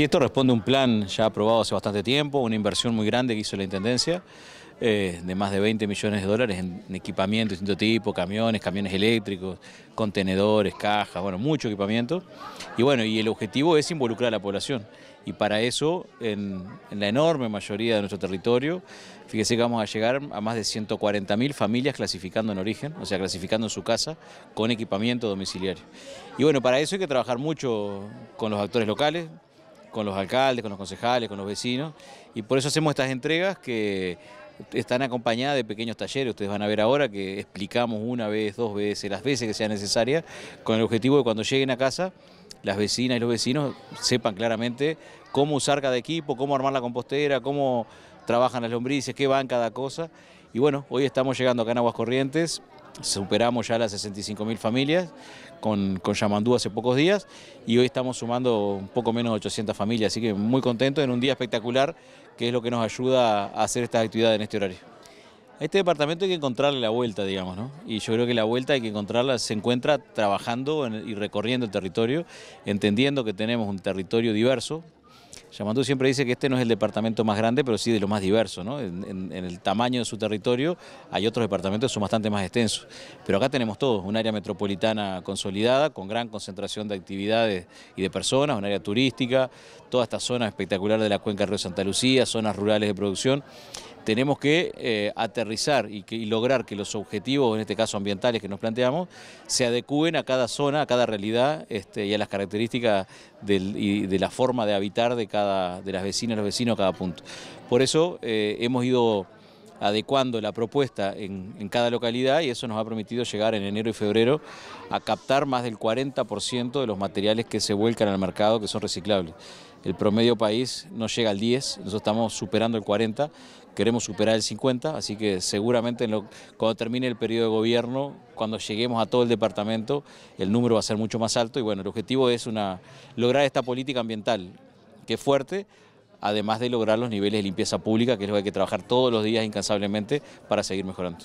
Y esto responde a un plan ya aprobado hace bastante tiempo, una inversión muy grande que hizo la Intendencia, eh, de más de 20 millones de dólares en, equipamiento de distinto tipo, camiones, camiones eléctricos, contenedores, cajas, bueno, mucho equipamiento. Y bueno, y el objetivo es involucrar a la población. Y para eso, en, en la enorme mayoría de nuestro territorio, fíjese que vamos a llegar a más de 140.000 familias clasificando en origen, o sea, clasificando en su casa con equipamiento domiciliario. Y bueno, para eso hay que trabajar mucho con los actores locales, con los alcaldes, con los concejales, con los vecinos, y por eso hacemos estas entregas que están acompañadas de pequeños talleres, ustedes van a ver ahora que explicamos una vez, dos veces, las veces que sea necesaria, con el objetivo de cuando lleguen a casa, las vecinas y los vecinos sepan claramente cómo usar cada equipo, cómo armar la compostera, cómo trabajan las lombrices, qué van cada cosa. Y bueno, hoy estamos llegando acá en Aguas Corrientes, superamos ya las 65.000 familias con, con Yamandú hace pocos días y hoy estamos sumando un poco menos de 800 familias, así que muy contento en un día espectacular que es lo que nos ayuda a hacer estas actividades en este horario. A este departamento hay que encontrarle la vuelta, digamos, ¿no? Y yo creo que la vuelta hay que encontrarla, se encuentra trabajando y recorriendo el territorio, entendiendo que tenemos un territorio diverso, Yamandú siempre dice que este no es el departamento más grande, pero sí de lo más diverso, En, el tamaño de su territorio hay otros departamentos que son bastante más extensos. Pero acá tenemos todo, un área metropolitana consolidada, con gran concentración de actividades y de personas, un área turística, toda esta zona espectacular de la cuenca del río Santa Lucía, zonas rurales de producción tenemos que eh, aterrizar y, lograr que los objetivos, en este caso ambientales que nos planteamos, se adecúen a cada zona, a cada realidad este, y a las características y de la forma de habitar de, cada, de las vecinas y los vecinos a cada punto. Por eso eh, hemos ido adecuando la propuesta en, cada localidad y eso nos ha permitido llegar en enero y febrero a captar más del 40% de los materiales que se vuelcan al mercado que son reciclables. El promedio país no llega al 10, nosotros estamos superando el 40, queremos superar el 50, así que seguramente cuando termine el periodo de gobierno, cuando lleguemos a todo el departamento, el número va a ser mucho más alto y bueno, el objetivo es una, lograr esta política ambiental que es fuerte, además de lograr los niveles de limpieza pública, que es lo que hay que trabajar todos los días incansablemente para seguir mejorando.